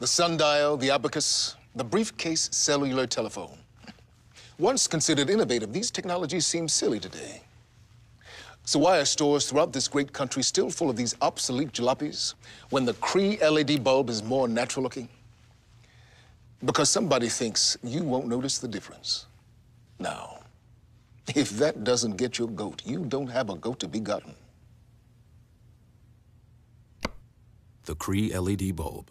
the sundial, the abacus, the briefcase cellular telephone. Once considered innovative, these technologies seem silly today. So why are stores throughout this great country still full of these obsolete jalopies when the Cree LED bulb is more natural looking? Because somebody thinks you won't notice the difference. Now, if that doesn't get your goat, you don't have a goat to be gotten. The Cree LED bulb.